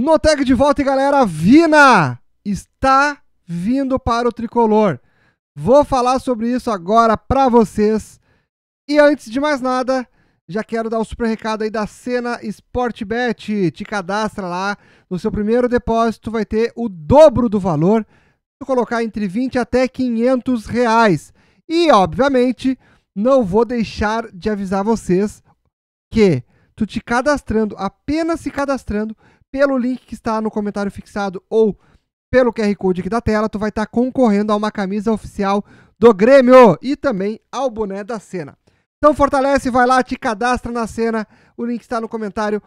No tag de volta, galera, Vina está vindo para o tricolor. Vou falar sobre isso agora para vocês. E antes de mais nada, já quero dar o um super recado aí da Cena Sportbet. Te cadastra lá. No seu primeiro depósito vai ter o dobro do valor. Vou colocar entre 20 até 500 reais. E, obviamente, não vou deixar de avisar vocês que tu te cadastrando, apenas se cadastrando, pelo link que está no comentário fixado ou pelo QR Code aqui da tela, tu vai estar tá concorrendo a uma camisa oficial do Grêmio e também ao boné da cena. Então fortalece, vai lá, te cadastra na cena. O link está no comentário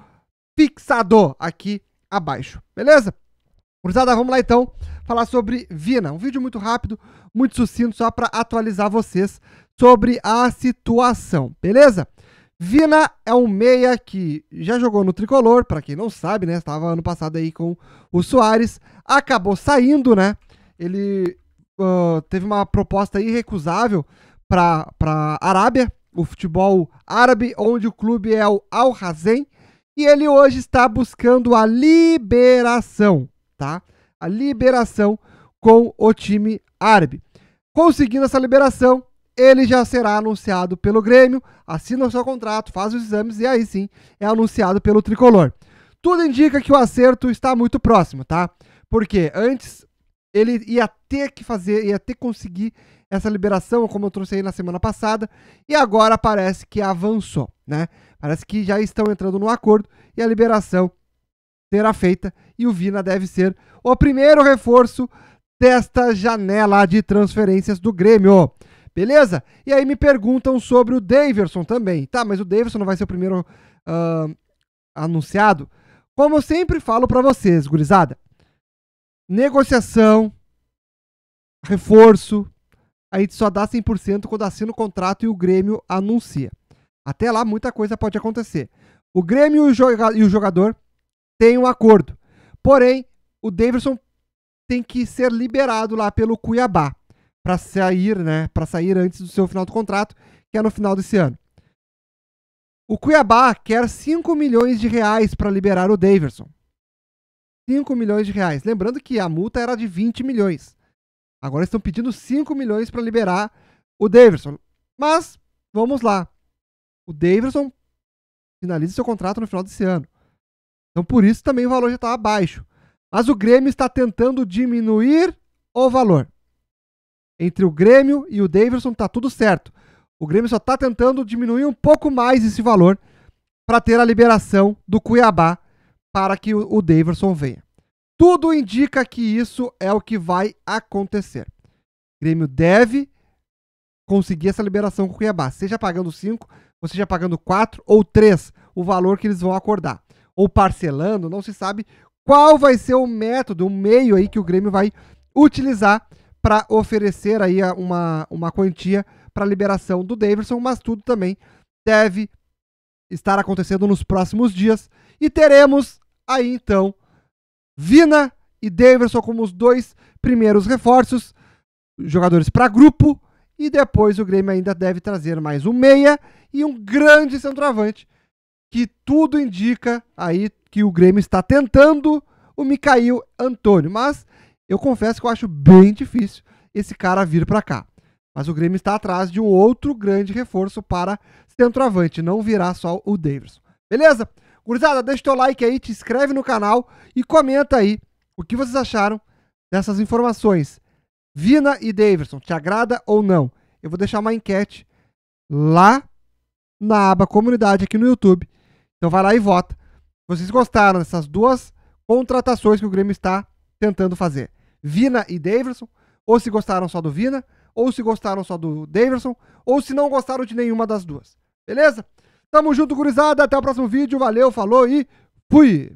fixado aqui abaixo. Beleza? Cruzada, vamos lá então falar sobre Vina. Um vídeo muito rápido, muito sucinto, só para atualizar vocês sobre a situação, beleza? Vina é um meia que já jogou no tricolor, para quem não sabe, né? Estava ano passado aí com o Soares, acabou saindo, né? Ele uh, teve uma proposta irrecusável para Arábia, o futebol árabe, onde o clube é o Al Hazen, e ele hoje está buscando a liberação, tá? A liberação com o time árabe. Conseguindo essa liberação, ele já será anunciado pelo Grêmio, assina o seu contrato, faz os exames e aí sim é anunciado pelo tricolor. Tudo indica que o acerto está muito próximo, tá? Porque antes ele ia ter que fazer, ia ter que conseguir essa liberação, como eu trouxe aí na semana passada, e agora parece que avançou, né? Parece que já estão entrando no acordo e a liberação será feita e o Vina deve ser o primeiro reforço desta janela de transferências do Grêmio. Beleza? E aí me perguntam sobre o Daverson também. Tá, mas o Daverson não vai ser o primeiro uh, anunciado. Como eu sempre falo para vocês, gurizada, negociação, reforço, a gente só dá 100% quando assina o contrato e o Grêmio anuncia. Até lá, muita coisa pode acontecer. O Grêmio e o jogador têm um acordo. Porém, o Davidson tem que ser liberado lá pelo Cuiabá para sair, né, para sair antes do seu final do contrato, que é no final desse ano. O Cuiabá quer 5 milhões de reais para liberar o Daverson. 5 milhões de reais. Lembrando que a multa era de 20 milhões. Agora estão pedindo 5 milhões para liberar o Daverson. Mas vamos lá. O Daverson finaliza seu contrato no final desse ano. Então por isso também o valor já está abaixo. Mas o Grêmio está tentando diminuir o valor entre o Grêmio e o Davidson tá tudo certo. O Grêmio só tá tentando diminuir um pouco mais esse valor para ter a liberação do Cuiabá para que o, Davidson venha. Tudo indica que isso é o que vai acontecer. O Grêmio deve conseguir essa liberação com o Cuiabá, seja pagando 5, ou seja pagando 4 ou 3, o valor que eles vão acordar. Ou parcelando, não se sabe qual vai ser o método, o meio aí que o Grêmio vai utilizar para oferecer aí uma, uma quantia para a liberação do Davidson, mas tudo também deve estar acontecendo nos próximos dias. E teremos aí então Vina e Davidson como os dois primeiros reforços, jogadores para grupo. E depois o Grêmio ainda deve trazer mais um meia e um grande centroavante, que tudo indica aí que o Grêmio está tentando o Micael Antônio. Mas eu confesso que eu acho bem difícil esse cara vir para cá. Mas o Grêmio está atrás de um outro grande reforço para centroavante. Não virá só o Davidson. Beleza? Gurizada, deixa teu like aí, te inscreve no canal e comenta aí o que vocês acharam dessas informações. Vina e Davidson, te agrada ou não? Eu vou deixar uma enquete lá na aba comunidade aqui no YouTube. Então vai lá e vota. Vocês gostaram dessas duas contratações que o Grêmio está tentando fazer? Vina e Davidson, ou se gostaram só do Vina, ou se gostaram só do Davidson, ou se não gostaram de nenhuma das duas. Beleza? Tamo junto, gurizada. Até o próximo vídeo. Valeu, falou e fui!